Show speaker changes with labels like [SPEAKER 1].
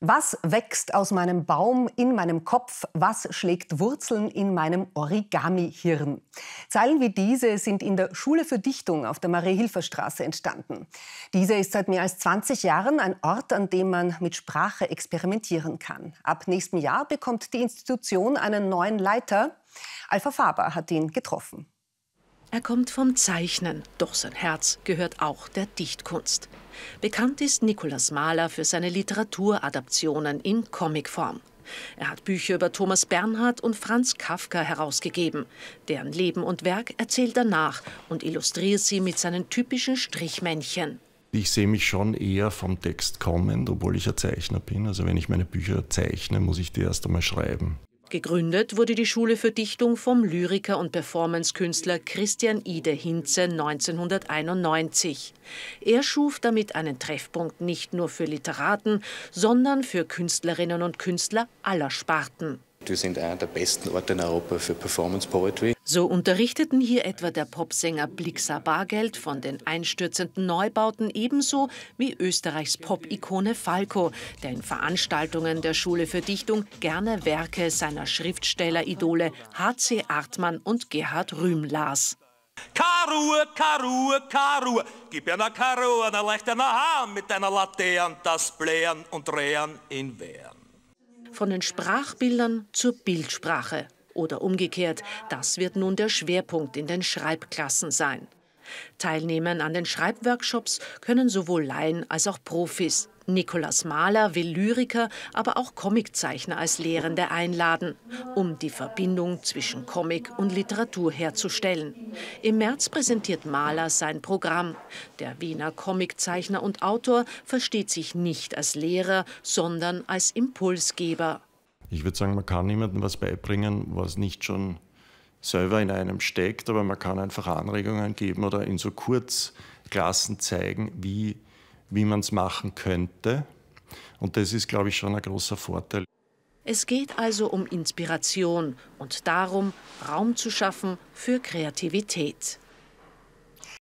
[SPEAKER 1] Was wächst aus meinem Baum in meinem Kopf? Was schlägt Wurzeln in meinem Origami-Hirn? Zeilen wie diese sind in der Schule für Dichtung auf der Marie-Hilfer-Straße entstanden. Diese ist seit mehr als 20 Jahren ein Ort, an dem man mit Sprache experimentieren kann. Ab nächstem Jahr bekommt die Institution einen neuen Leiter. Alpha Faber hat ihn getroffen. Er kommt vom Zeichnen, doch sein Herz
[SPEAKER 2] gehört auch der Dichtkunst. Bekannt ist Nikolaus Mahler für seine Literaturadaptionen in Comicform. Er hat Bücher über Thomas Bernhard und Franz Kafka herausgegeben. Deren Leben und Werk erzählt er nach und illustriert sie mit seinen typischen Strichmännchen.
[SPEAKER 3] Ich sehe mich schon eher vom Text kommend, obwohl ich ein Zeichner bin. Also wenn ich meine Bücher zeichne, muss ich die erst einmal schreiben.
[SPEAKER 2] Gegründet wurde die Schule für Dichtung vom Lyriker und Performancekünstler Christian Ide Hinze 1991. Er schuf damit einen Treffpunkt nicht nur für Literaten, sondern für Künstlerinnen und Künstler aller Sparten.
[SPEAKER 3] Wir sind einer der besten Orte in Europa für Performance Poetry. So
[SPEAKER 2] unterrichteten hier etwa der Popsänger Blixa Bargeld von den einstürzenden Neubauten ebenso wie Österreichs Pop-Ikone Falco, der in Veranstaltungen der Schule für Dichtung gerne Werke seiner Schriftstelleridole H.C. Artmann und Gerhard Rühm las.
[SPEAKER 3] Karua, Karua, Karua, gib einer Karua, eine leichte Haar mit einer Latte an das Blähen und Drehen in Wehren
[SPEAKER 2] von den Sprachbildern zur Bildsprache oder umgekehrt. Das wird nun der Schwerpunkt in den Schreibklassen sein. Teilnehmen an den Schreibworkshops können sowohl Laien als auch Profis. Nikolaus Mahler will Lyriker, aber auch Comiczeichner als Lehrende einladen, um die Verbindung zwischen Comic und Literatur herzustellen. Im März präsentiert Mahler sein Programm. Der Wiener Comiczeichner und Autor versteht sich nicht als Lehrer, sondern als Impulsgeber.
[SPEAKER 3] Ich würde sagen, man kann niemandem was beibringen, was nicht schon selber in einem steckt, aber man kann einfach Anregungen geben oder in so Kurzklassen zeigen, wie wie man es machen könnte. Und das ist, glaube ich, schon ein großer Vorteil.
[SPEAKER 2] Es geht also um Inspiration und darum, Raum zu schaffen für Kreativität.